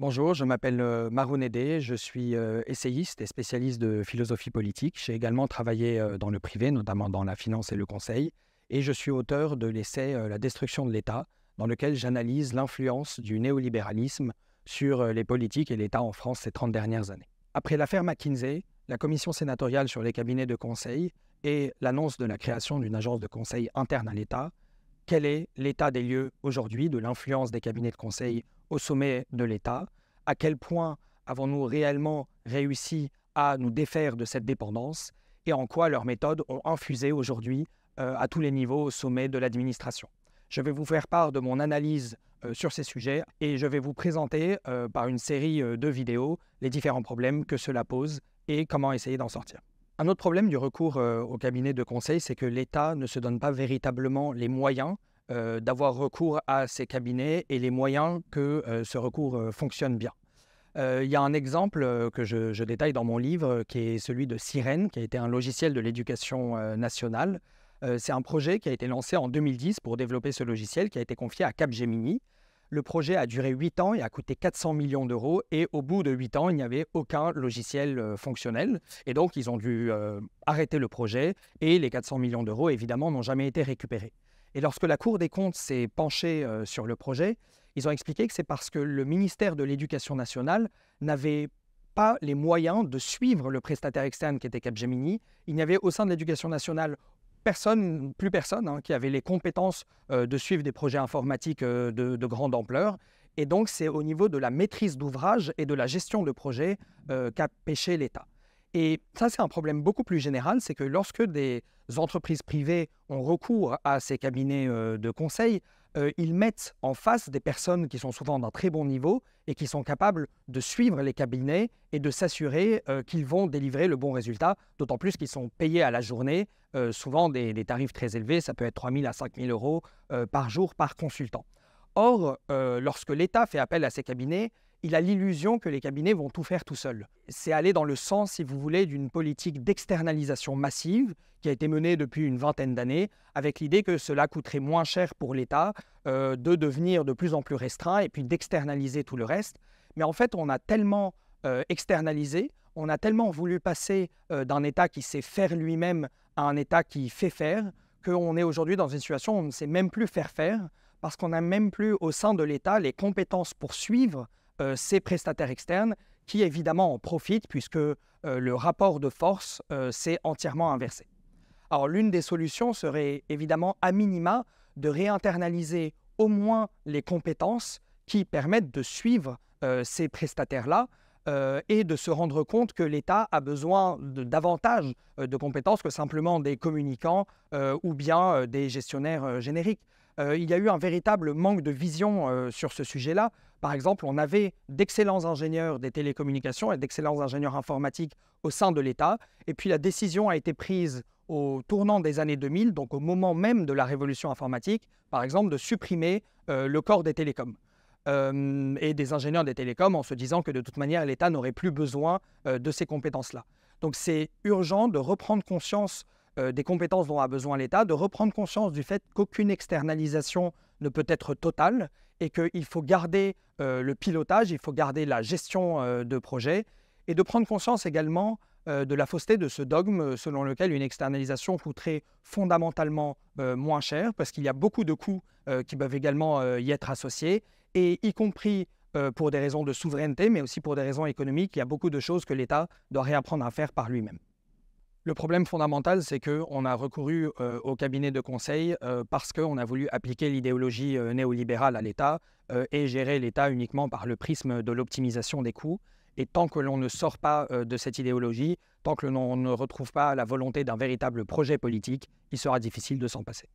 Bonjour, je m'appelle euh, Maroun Edé, je suis euh, essayiste et spécialiste de philosophie politique. J'ai également travaillé euh, dans le privé, notamment dans la finance et le conseil, et je suis auteur de l'essai La destruction de l'État, dans lequel j'analyse l'influence du néolibéralisme sur les politiques et l'État en France ces 30 dernières années. Après l'affaire McKinsey, la commission sénatoriale sur les cabinets de conseil et l'annonce de la création d'une agence de conseil interne à l'État, quel est l'état des lieux aujourd'hui de l'influence des cabinets de conseil au sommet de l'État, à quel point avons-nous réellement réussi à nous défaire de cette dépendance et en quoi leurs méthodes ont infusé aujourd'hui euh, à tous les niveaux au sommet de l'administration. Je vais vous faire part de mon analyse euh, sur ces sujets et je vais vous présenter euh, par une série de vidéos les différents problèmes que cela pose et comment essayer d'en sortir. Un autre problème du recours au cabinet de conseil, c'est que l'État ne se donne pas véritablement les moyens euh, d'avoir recours à ces cabinets et les moyens que euh, ce recours euh, fonctionne bien. Il y a un exemple que je, détaille dans mon livre qui est celui de Sirène, qui a été un logiciel de l'éducation nationale. C'est un projet qui a été lancé en 2010 pour développer ce logiciel qui a été confié à Capgemini. Le projet a duré 8 ans et a coûté 400 millions d'euros. Et au bout de 8 ans, il n'y avait aucun logiciel fonctionnel. Et donc, ils ont dû arrêter le projet. Et les 400 millions d'euros, évidemment, n'ont jamais été récupérés. Et lorsque la Cour des comptes s'est penchée euh, sur le projet, ils ont expliqué que c'est parce que le ministère de l'Éducation nationale n'avait pas les moyens de suivre le prestataire externe qui était Capgemini. Il n'y avait au sein de l'Éducation nationale personne, plus personne, hein, qui avait les compétences euh, de suivre des projets informatiques euh, de, grande ampleur. Et donc, c'est au niveau de la maîtrise d'ouvrage et de la gestion de projet qu'a pêché l'État. Et ça, c'est un problème beaucoup plus général, c'est que lorsque des entreprises privées ont recours à ces cabinets euh, de conseil, euh, ils mettent en face des personnes qui sont souvent d'un très bon niveau et qui sont capables de suivre les cabinets et de s'assurer euh, qu'ils vont délivrer le bon résultat, d'autant plus qu'ils sont payés à la journée, souvent des, des, tarifs très élevés, ça peut être 3 000 à 5 000 euros par jour par consultant. Or, euh, lorsque l'État fait appel à ses cabinets, il a l'illusion que les cabinets vont tout faire tout seuls. C'est aller dans le sens, si vous voulez, d'une politique d'externalisation massive qui a été menée depuis une vingtaine d'années, avec l'idée que cela coûterait moins cher pour l'État euh, de devenir de plus en plus restreint et puis d'externaliser tout le reste. Mais en fait, on a tellement euh, externalisé, on a tellement voulu passer d'un État qui sait faire lui-même à un État qui fait faire, qu'on est aujourd'hui dans une situation où on ne sait même plus faire faire parce qu'on n'a même plus au sein de l'État les compétences pour suivre euh, ces prestataires externes qui évidemment en profitent puisque euh, le rapport de force euh, s'est entièrement inversé. Alors l'une des solutions serait évidemment à minima de réinternaliser au moins les compétences qui permettent de suivre ces prestataires-là, et de se rendre compte que l'État a besoin de davantage de compétences que simplement des communicants ou bien des gestionnaires génériques. Euh, il y a eu un véritable manque de vision euh, sur ce sujet-là. Par exemple, on avait d'excellents ingénieurs des télécommunications et d'excellents ingénieurs informatiques au sein de l'État. Et puis la décision a été prise au tournant des années 2000, donc au moment même de la révolution informatique, par exemple, de supprimer euh, le corps des télécoms. et des ingénieurs des télécoms en se disant que de toute manière, l'État n'aurait plus besoin de ces compétences-là. Donc c'est urgent de reprendre conscience euh, des compétences dont a besoin l'État, de reprendre conscience du fait qu'aucune externalisation ne peut être totale et qu'il faut garder euh, le pilotage, il faut garder la gestion euh, de projet et de prendre conscience également de la fausseté de ce dogme selon lequel une externalisation coûterait fondamentalement moins cher parce qu'il y a beaucoup de coûts qui peuvent également y être associés et y compris pour des raisons de souveraineté mais aussi pour des raisons économiques, il y a beaucoup de choses que l'État doit réapprendre à faire par lui-même. Le problème fondamental, c'est qu'on a recouru euh, au cabinet de conseil euh, parce qu'on a voulu appliquer l'idéologie euh, néolibérale à l'État et gérer l'État uniquement par le prisme de l'optimisation des coûts. Et tant que l'on ne sort pas de cette idéologie, tant que l'on ne retrouve pas la volonté d'un véritable projet politique, il sera difficile de s'en passer.